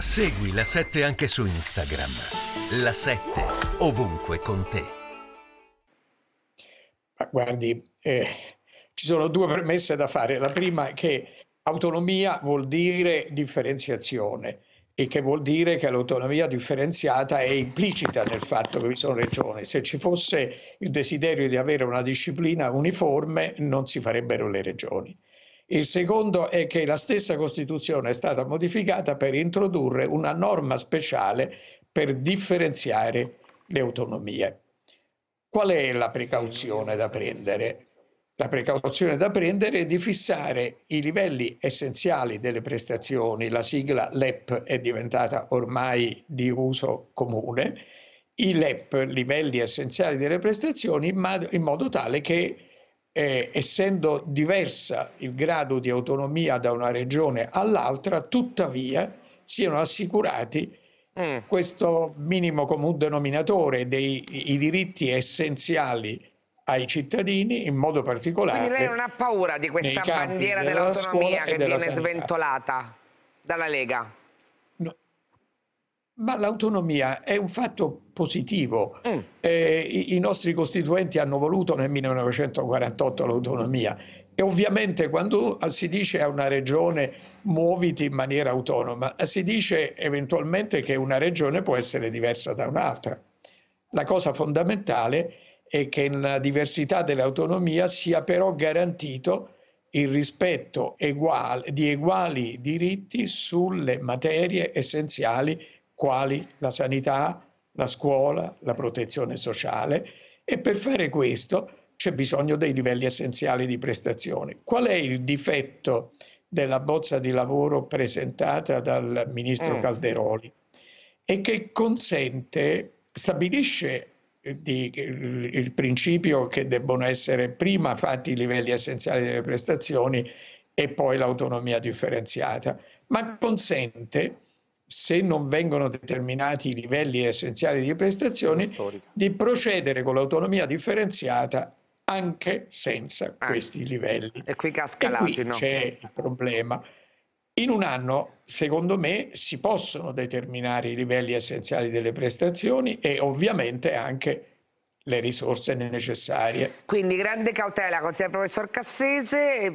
Segui la 7 anche su Instagram. La 7 ovunque con te. Ma guardi, eh, ci sono due premesse da fare. La prima è che autonomia vuol dire differenziazione e che vuol dire che l'autonomia differenziata è implicita nel fatto che vi sono regioni. Se ci fosse il desiderio di avere una disciplina uniforme non si farebbero le regioni. Il secondo è che la stessa Costituzione è stata modificata per introdurre una norma speciale per differenziare le autonomie. Qual è la precauzione da prendere? La precauzione da prendere è di fissare i livelli essenziali delle prestazioni, la sigla LEP è diventata ormai di uso comune, i LEP, livelli essenziali delle prestazioni, in modo tale che eh, essendo diversa il grado di autonomia da una regione all'altra, tuttavia siano assicurati mm. questo minimo comune denominatore dei diritti essenziali ai cittadini in modo particolare. Quindi lei non ha paura di questa bandiera dell'autonomia della che viene sanità. sventolata dalla Lega? Ma l'autonomia è un fatto positivo. Mm. Eh, i, I nostri costituenti hanno voluto nel 1948 l'autonomia e ovviamente quando si dice a una regione muoviti in maniera autonoma, si dice eventualmente che una regione può essere diversa da un'altra. La cosa fondamentale è che nella diversità dell'autonomia sia però garantito il rispetto eguale, di uguali diritti sulle materie essenziali quali la sanità, la scuola, la protezione sociale e per fare questo c'è bisogno dei livelli essenziali di prestazioni. Qual è il difetto della bozza di lavoro presentata dal ministro mm. Calderoli? È che consente, stabilisce eh, di, il principio che debbono essere prima fatti i livelli essenziali delle prestazioni e poi l'autonomia differenziata, ma consente se non vengono determinati i livelli essenziali di prestazioni, di procedere con l'autonomia differenziata anche senza ah. questi livelli. E qui casca e c'è il problema. In un anno, secondo me, si possono determinare i livelli essenziali delle prestazioni e ovviamente anche le risorse necessarie. Quindi grande cautela, consigliere professor Cassese.